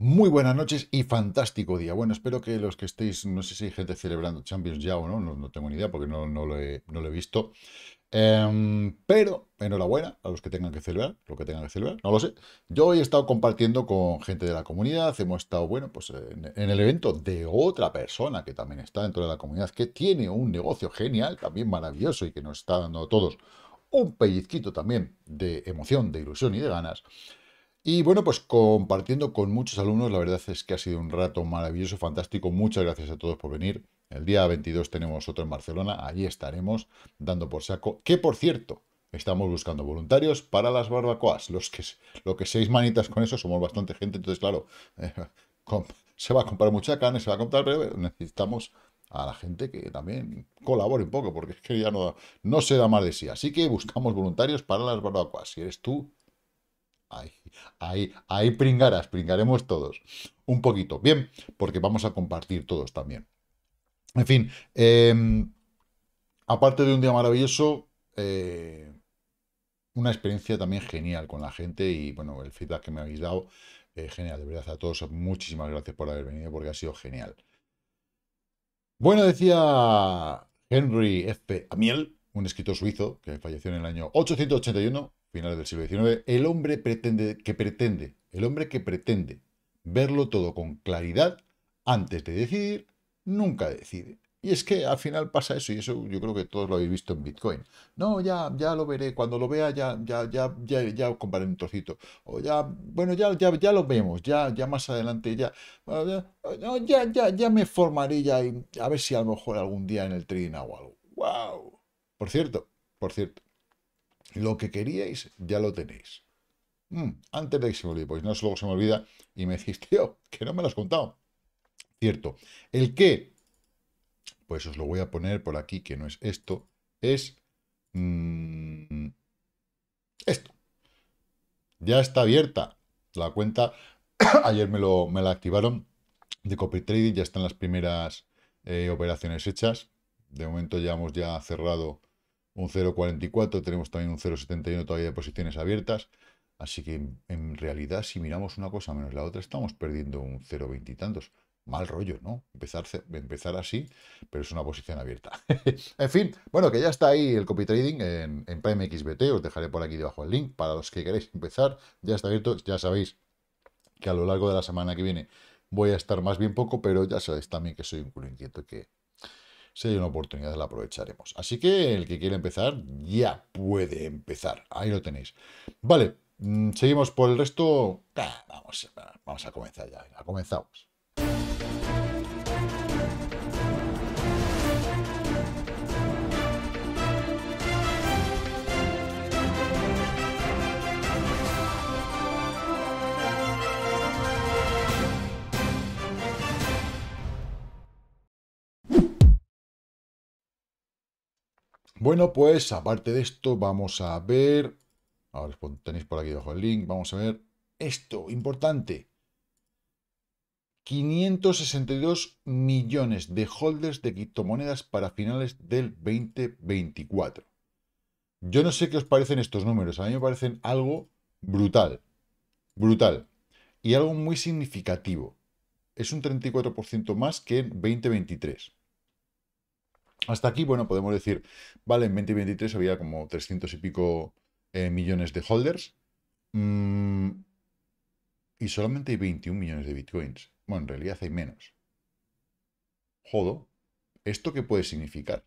Muy buenas noches y fantástico día. Bueno, espero que los que estéis, no sé si hay gente celebrando Champions ya o no, no, tengo ni idea porque no, lo, he, visto. Em, pero enhorabuena a los que tengan que celebrar, lo que tengan que celebrar, no lo sé. Yo hoy he estado compartiendo con gente de la comunidad, hemos estado, bueno, pues en, en el evento de otra persona que también está dentro de la comunidad, que tiene un negocio genial, también maravilloso y que nos está dando a todos un pellizquito también de emoción, de ilusión y de ganas. Y bueno, pues compartiendo con muchos alumnos, la verdad es que ha sido un rato maravilloso, fantástico. Muchas gracias a todos por venir. El día 22 tenemos otro en Barcelona, allí estaremos dando por saco. Que por cierto, estamos buscando voluntarios para las barbacoas. Los que, lo que seis manitas con eso, somos bastante gente, entonces claro, se va a comprar mucha carne, se va a comprar, pero necesitamos a la gente que también colabore un poco, porque es que ya no, no se da más de sí. Así que buscamos voluntarios para las barbacoas. Si eres tú, Ahí, pringarás, pringaremos todos. Un poquito, bien, porque vamos a compartir todos también. En fin, em, aparte de un día maravilloso, eh, una experiencia también genial con la gente y bueno, el feedback que me habéis dado, eh, genial, de verdad a todos, muchísimas gracias por haber venido porque ha sido genial. Bueno, decía Henry F. Amiel, un escritor suizo que falleció en el año 881, finales del siglo XIX, el hombre pretende, que pretende, el hombre que pretende verlo todo con claridad antes de decidir, nunca decide. Y es que al final pasa eso, y eso yo creo que todos lo habéis visto en Bitcoin. No, ya, ya lo veré, cuando lo vea ya, ya, ya, ya, ya compraré un trocito. O ya, bueno, ya, ya, lo vemos, ya, ya más adelante, ya, ya, ya, ya me formaré ya a ver si a lo mejor algún día en el trading hago algo. ¡Wow! Por cierto, por cierto, lo que queríais ya lo tenéis. Mm, antes de que se me olvide, pues no, luego se me olvida y me decís, tío, que no me lo has contado. Cierto. El que, pues os lo voy a poner por aquí, que no es esto, es mm, esto. Ya está abierta la cuenta. Ayer me, me la activaron de copy trading, ya están las primeras eh, operaciones hechas. De momento ya hemos ya cerrado un 0,44, tenemos también un 0,71 todavía de posiciones abiertas, así que en realidad si miramos una cosa menos la otra estamos perdiendo un 0,20 y tantos. Mal rollo, ¿no? Empezar, empezar así, pero es una posición abierta. en fin, bueno, que ya está ahí el copy trading en, en os dejaré por aquí debajo el link para los que queréis empezar, ya está abierto, ya sabéis que a lo largo de la semana que viene voy a estar más bien poco, pero ya sabéis también que soy un culo inquieto que si hay una oportunidad la aprovecharemos. Así que el que quiere empezar ya puede empezar. Ahí lo tenéis. Vale, mm, seguimos por el resto. Ah, vamos, vamos a comenzar ya. Ya comenzamos. Bueno, pues aparte de esto, vamos a ver... Ahora tenéis por aquí abajo el link. Vamos a ver esto, importante. 562 millones de holders de criptomonedas para finales del 2024. Yo no sé qué os parecen estos números. A mí me parecen algo brutal. Brutal. Y algo muy significativo. Es un 34% más que en 2023. Hasta aquí, bueno, podemos decir, vale, en 2023 había como 300 y pico eh, millones de holders mm, y solamente hay 21 millones de bitcoins. Bueno, en realidad hay menos. Jodo, ¿esto qué puede significar?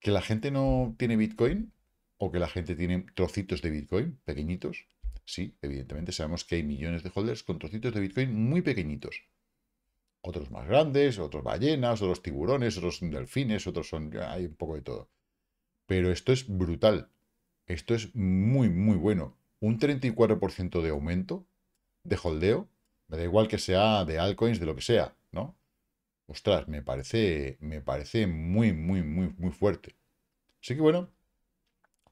¿Que la gente no tiene bitcoin? ¿O que la gente tiene trocitos de bitcoin pequeñitos? Sí, evidentemente sabemos que hay millones de holders con trocitos de bitcoin muy pequeñitos otros más grandes, otros ballenas, otros tiburones, otros delfines, otros son... hay un poco de todo. Pero esto es brutal. Esto es muy, muy bueno. Un 34% de aumento de holdeo, da igual que sea de altcoins, de lo que sea, ¿no? Ostras, me parece, me parece muy, muy, muy, muy fuerte. Así que bueno,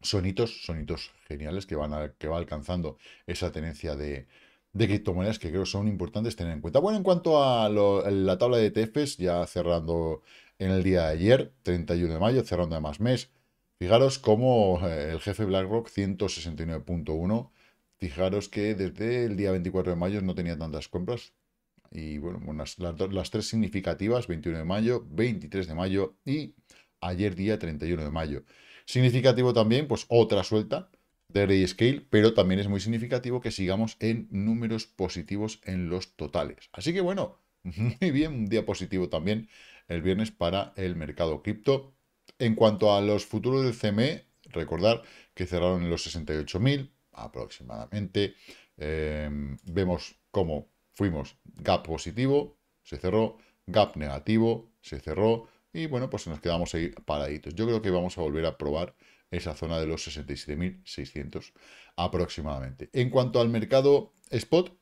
sonitos, sonitos geniales que, van a, que va alcanzando esa tenencia de, de criptomonedas que creo son importantes tener en cuenta. Bueno, en cuanto a la tabla de ETFs, ya cerrando en el día de ayer, 31 de mayo, cerrando además mes, fijaros cómo eh, el jefe BlackRock 169.1, fijaros que desde el día 24 de mayo no tenía tantas compras, y bueno, las, las, tres significativas, 21 de mayo, 23 de mayo y ayer día 31 de mayo. Significativo también, pues otra suelta, de scale pero también es muy significativo que sigamos en números positivos en los totales. Así que bueno, muy bien, un día positivo también el viernes para el mercado cripto. En cuanto a los futuros del CME, recordar que cerraron en los 68.000 aproximadamente. Em, vemos cómo fuimos gap positivo, se cerró, gap negativo, se cerró. Y bueno, pues nos quedamos ahí paraditos. Yo creo que vamos a volver a probar esa zona de los 67.600 aproximadamente. En cuanto al mercado spot,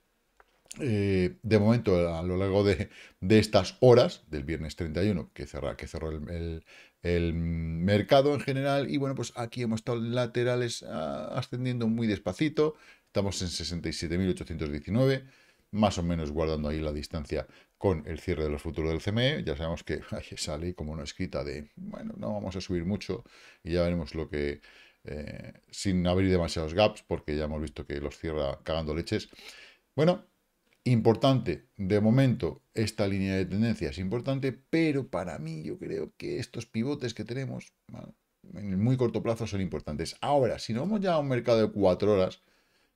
eh, de momento, a lo largo de, estas horas, del viernes 31, que, que cerró el, mercado en general, y bueno, pues aquí hemos estado laterales ah, ascendiendo muy despacito, estamos en 67.819, más o menos guardando ahí la distancia con el cierre de los futuros del CME. Ya sabemos que sale como una escrita de, bueno, no vamos a subir mucho y ya veremos lo que, eh, sin abrir demasiados gaps, porque ya hemos visto que los cierra cagando leches. Bueno, importante, de momento esta línea de tendencia es importante, pero para mí yo creo que estos pivotes que tenemos en el muy corto plazo son importantes. Ahora, si nos vamos ya a un mercado de cuatro horas,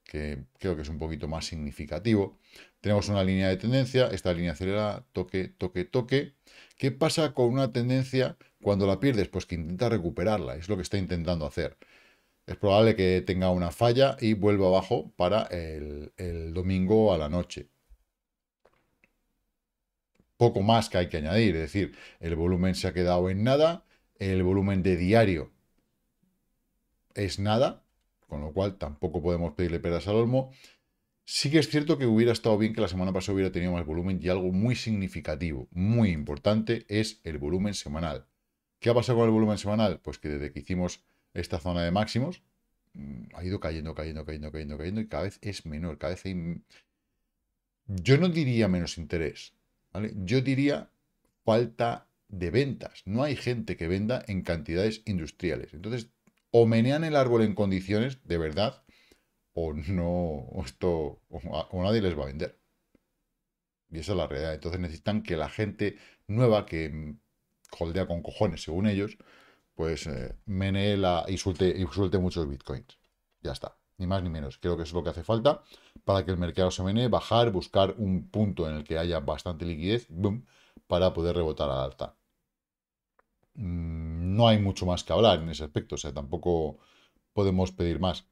que creo que es un poquito más significativo. Tenemos una línea de tendencia, esta línea acelera, toque, toque, toque. ¿Qué pasa con una tendencia cuando la pierdes? Pues que intenta recuperarla, es lo que está intentando hacer. Es probable que tenga una falla y vuelva abajo para el, el domingo a la noche. Poco más que hay que añadir, es decir, el volumen se ha quedado en nada, el volumen de diario es nada, con lo cual tampoco podemos pedirle peras al olmo. Sí que es cierto que hubiera estado bien que la semana pasada hubiera tenido más volumen y algo muy significativo, muy importante, es el volumen semanal. ¿Qué ha pasado con el volumen semanal? Pues que desde que hicimos esta zona de máximos mm, ha ido cayendo, cayendo, cayendo, cayendo, cayendo y cada vez es menor, cada vez Yo no diría menos interés, Yo diría falta de ventas. No hay gente que venda en cantidades industriales. Entonces o menean el árbol en condiciones de verdad, o no, esto, nadie les va a vender. Y esa es la realidad. Entonces necesitan que la gente nueva que mm, holdea con cojones, según ellos, pues eh, menee la, insulte, insulte muchos bitcoins. Ya está, ni más ni menos. Creo que eso es lo que hace falta para que el mercado se menee, bajar, buscar un punto en el que haya bastante liquidez, boom, para poder rebotar al alta. Mm, no hay mucho más que hablar en ese aspecto, o sea, tampoco podemos pedir más.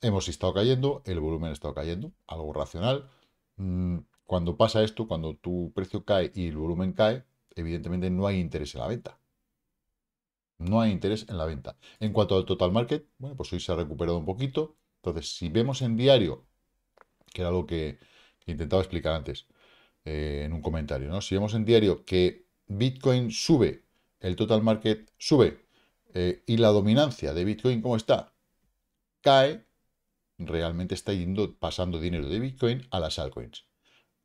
Hemos estado cayendo, el volumen ha estado cayendo, algo racional. Mm, cuando pasa esto, cuando tu precio cae y el volumen cae, evidentemente no hay interés en la venta. No hay interés en la venta. En cuanto al total market, bueno, pues hoy se ha recuperado un poquito. Entonces, si vemos en diario, que era algo que, intentaba explicar antes eh, en un comentario, ¿no? Si vemos en diario que Bitcoin sube el total market sube eh, y la dominancia de Bitcoin, ¿cómo está? Cae, realmente está yendo, pasando dinero de Bitcoin a las altcoins.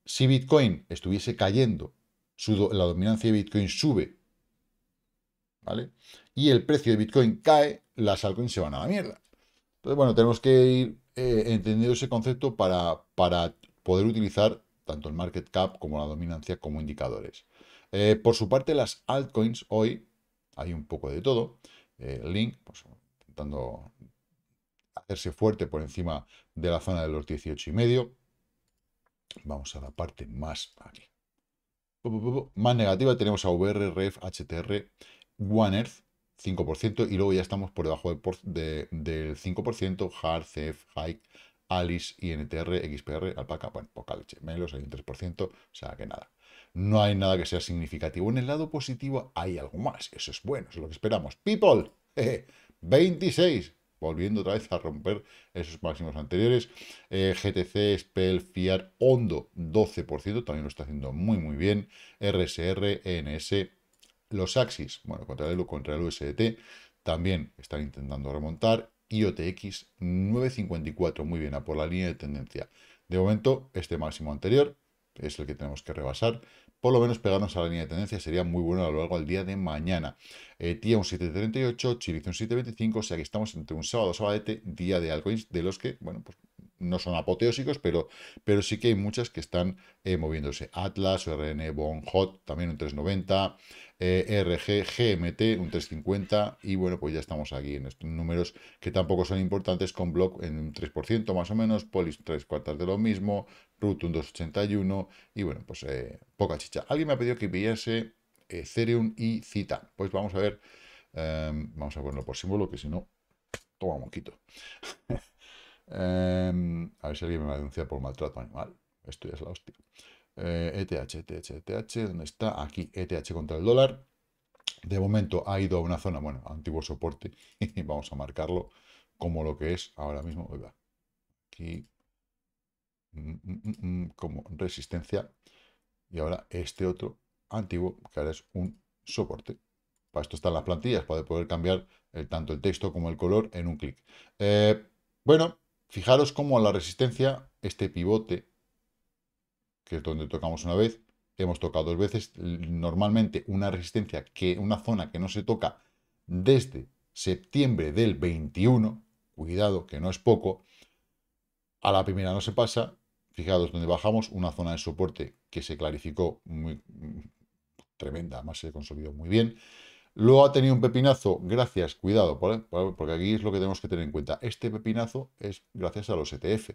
Si Bitcoin estuviese cayendo, la dominancia de Bitcoin sube, ¿vale? Y el precio de Bitcoin cae, las altcoins se van a la mierda. Entonces, bueno, tenemos que ir eh, entendiendo ese concepto para, para poder utilizar tanto el market cap como la dominancia como indicadores. Eh, por su parte, las altcoins hoy, hay un poco de todo. Eh, Link, pues, intentando hacerse fuerte por encima de la zona de los 18 y medio. Vamos a la parte más Más negativa tenemos a VR, REF, HTR, One Earth, 5%, y luego ya estamos por debajo de, del 5%, HARD, CEF, HIKE, ALICE, INTR, XPR, Alpaca, bueno, poca leche, menos hay un 3%, o sea que nada no hay nada que sea significativo. En el lado positivo hay algo más. Eso es bueno, eso es lo que esperamos. People, 26, volviendo otra vez a romper esos máximos anteriores. Eh, GTC, Spell, FIAR, Hondo, 12%, también lo está haciendo muy, muy bien. RSR, ENS. los Axis, bueno, contra el, contra el USDT, también están intentando remontar. IOTX 9.54, muy bien, a por la línea de tendencia. De momento, este máximo anterior es el que tenemos que rebasar. Por lo menos pegarnos a la línea de tendencia sería muy bueno a lo largo del día de mañana. Eh, tía un 7.38, Chiriz un 7.25, o sea que estamos entre un sábado, sábado, día de altcoins de los que, bueno, pues no son apoteósicos, pero, pero sí que hay muchas que están eh, moviéndose. Atlas, RN Bon también un 390, eh, RG, GMT, un 350, y bueno, pues ya estamos aquí en estos números que tampoco son importantes, con Block en un 3% más o menos, Polis tres cuartas de lo mismo, Root un 281, y bueno, pues eh, poca chicha. Alguien me ha pedido que pillase eh, Ethereum y Cita. Pues vamos a ver, em, vamos a ponerlo por símbolo, que si no, toma moquito. Em, a ver si alguien me va a denunciar por maltrato animal. Esto ya es la hostia. ETH, ETH, ETH, e ¿dónde está? Aquí, ETH contra el dólar. De momento ha ido a una zona, bueno, antiguo soporte, y vamos a marcarlo como lo que es ahora mismo. aquí, mm, mm, mm, como resistencia. Y ahora este otro antiguo, que ahora es un soporte. Para esto están las plantillas, para poder cambiar tanto el texto como el color en un clic. Eh, bueno, Fijaros cómo la resistencia, este pivote, que es donde tocamos una vez, hemos tocado dos veces, normalmente una resistencia, que una zona que no se toca desde septiembre del 21, cuidado que no es poco, a la primera no se pasa, fijaros donde bajamos, una zona de soporte que se clarificó muy tremenda, además se consolidó muy bien, Luego ha tenido un pepinazo, gracias, cuidado, porque aquí es lo que tenemos que tener en cuenta. Este pepinazo es gracias a los ETF.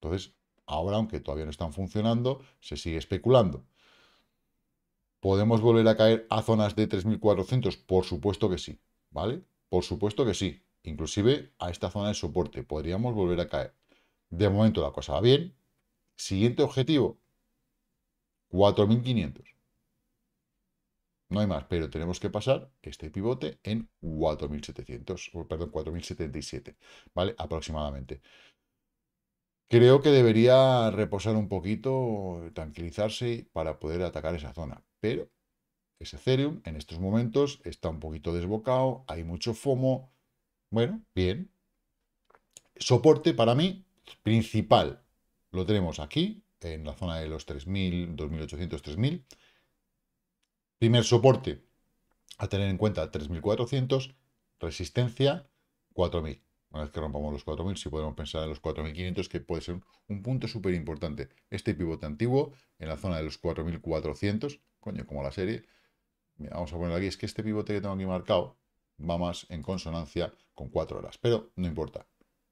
Entonces, ahora, aunque todavía no están funcionando, se sigue especulando. ¿Podemos volver a caer a zonas de 3.400? Por supuesto que sí, ¿vale? Por supuesto que sí. Inclusive a esta zona de soporte podríamos volver a caer. De momento la cosa va bien. Siguiente objetivo, 4.500. No hay más, pero tenemos que pasar este pivote en 4700, perdón, 4077, ¿vale? Aproximadamente. Creo que debería reposar un poquito, tranquilizarse para poder atacar esa zona, pero ese Ethereum en estos momentos está un poquito desbocado, hay mucho FOMO, bueno, bien. Soporte para mí principal lo tenemos aquí, en la zona de los 3.000, 2.800, 3.000. Primer soporte a tener en cuenta 3.400, resistencia 4.000. Una vez que rompamos los 4.000, si podemos pensar en los 4.500, que puede ser un, punto súper importante. Este pivote antiguo en la zona de los 4.400, coño, como la serie. vamos a poner aquí, es que este pivote que tengo aquí marcado va más en consonancia con 4 horas, pero no importa,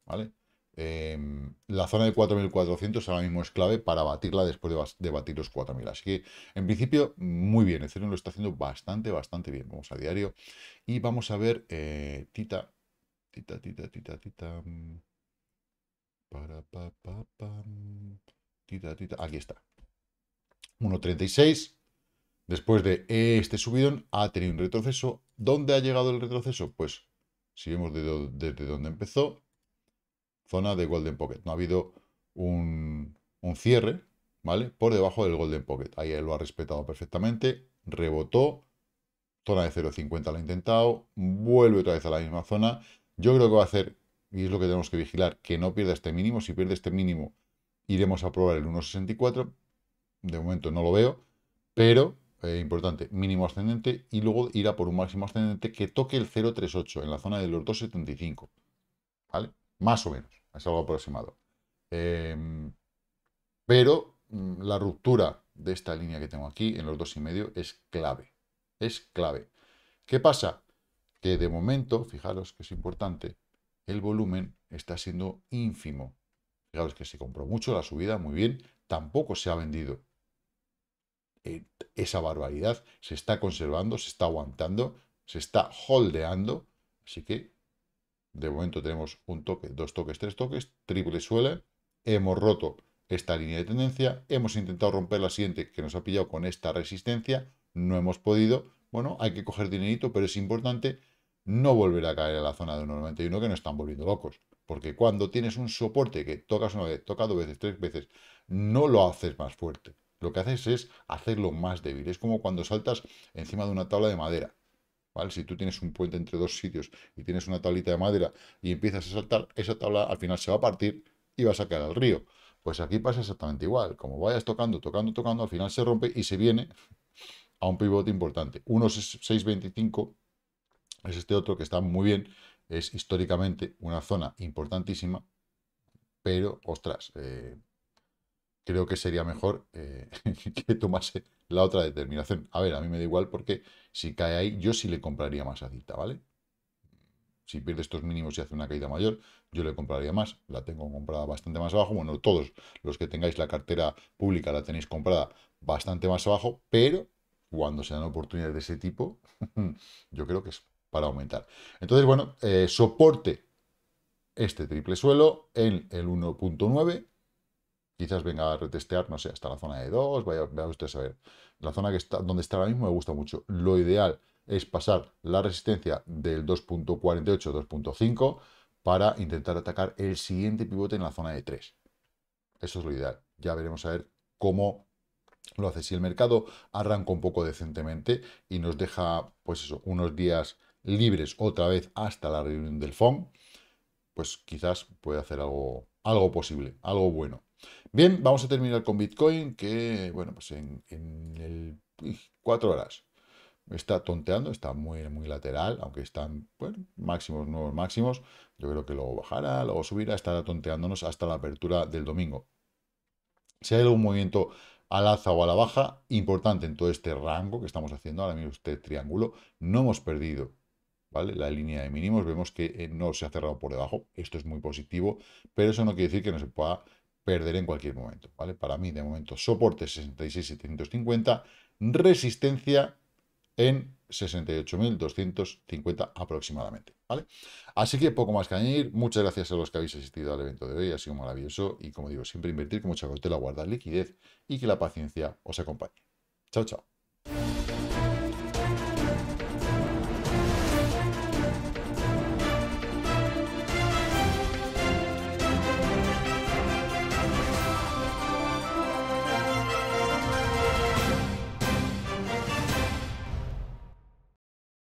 ¿vale? Em, la zona de 4.400 ahora mismo es clave para batirla después de, batir los 4.000. Así que, en principio, muy bien. Ethereum lo está haciendo bastante, bastante bien. Vamos a diario y vamos a ver eh, Tita. Tita, tita, tita, tita. Para, Tita, tita. Aquí está. 1.36. Después de este subidón, ha tenido un retroceso. ¿Dónde ha llegado el retroceso? Pues, si vemos desde donde empezó, zona de Golden Pocket. No ha habido un, cierre, ¿vale? Por debajo del Golden Pocket. Ahí él lo ha respetado perfectamente, rebotó, zona de 0.50 lo ha intentado, vuelve otra vez a la misma zona. Yo creo que va a hacer, y es lo que tenemos que vigilar, que no pierda este mínimo. Si pierde este mínimo, iremos a probar el 1.64. De momento no lo veo, pero eh, importante, mínimo ascendente y luego irá por un máximo ascendente que toque el 0.38 en la zona de los 2.75. ¿Vale? Más o menos, es algo aproximado. Em, pero mm, la ruptura de esta línea que tengo aquí, en los dos y medio, es clave. Es clave. ¿Qué pasa? Que de momento, fijaros que es importante, el volumen está siendo ínfimo. Fijaros que se compró mucho la subida, muy bien, tampoco se ha vendido. Eh, esa barbaridad se está conservando, se está aguantando, se está holdeando, así que de momento tenemos un toque, dos toques, tres toques, triple suela. Hemos roto esta línea de tendencia. Hemos intentado romper la siguiente que nos ha pillado con esta resistencia. No hemos podido. Bueno, hay que coger dinerito, pero es importante no volver a caer a la zona de 1,91 que nos están volviendo locos. Porque cuando tienes un soporte que tocas una vez, tocas dos veces, tres veces, no lo haces más fuerte. Lo que haces es hacerlo más débil. Es como cuando saltas encima de una tabla de madera. Si tú tienes un puente entre dos sitios y tienes una tablita de madera y empiezas a saltar, esa tabla al final se va a partir y va a sacar al río. Pues aquí pasa exactamente igual. Como vayas tocando, tocando, tocando, al final se rompe y se viene a un pivote importante. 1.625 es este otro que está muy bien. Es históricamente una zona importantísima, pero, ostras, eh, creo que sería mejor eh, que tomase la otra determinación. A ver, a mí me da igual porque si cae ahí, yo sí le compraría más a Cita, ¿vale? Si pierde estos mínimos y hace una caída mayor, yo le compraría más. La tengo comprada bastante más abajo. Bueno, todos los que tengáis la cartera pública la tenéis comprada bastante más abajo, pero cuando se dan oportunidades de ese tipo, yo creo que es para aumentar. Entonces, bueno, eh, soporte este triple suelo en el 1.9 quizás venga a retestear, no sé, hasta la zona de 2, vaya, usted a ver. La zona que está, donde está ahora mismo me gusta mucho. Lo ideal es pasar la resistencia del 2.48, 2.5 para intentar atacar el siguiente pivote en la zona de 3. Eso es lo ideal. Ya veremos a ver cómo lo hace. Si el mercado arranca un poco decentemente y nos deja, pues eso, unos días libres otra vez hasta la reunión del FOM, pues quizás puede hacer algo, algo posible, algo bueno. Bien, vamos a terminar con Bitcoin, que, bueno, pues en, el, cuatro horas está tonteando, está muy, muy lateral, aunque están, bueno, máximos, nuevos máximos. Yo creo que luego bajará, luego subirá, estará tonteándonos hasta la apertura del domingo. Si hay algún movimiento al alza o a la baja, importante en todo este rango que estamos haciendo, ahora mismo este triángulo, no hemos perdido ¿vale? la línea de mínimos, vemos que eh, no se ha cerrado por debajo, esto es muy positivo, pero eso no quiere decir que no se pueda perder en cualquier momento, ¿vale? Para mí, de momento, soporte 66.750, resistencia en 68.250 aproximadamente, ¿vale? Así que poco más que añadir, muchas gracias a los que habéis asistido al evento de hoy, ha sido maravilloso y como digo, siempre invertir con mucha cautela, guardar liquidez y que la paciencia os acompañe. Chao, chao.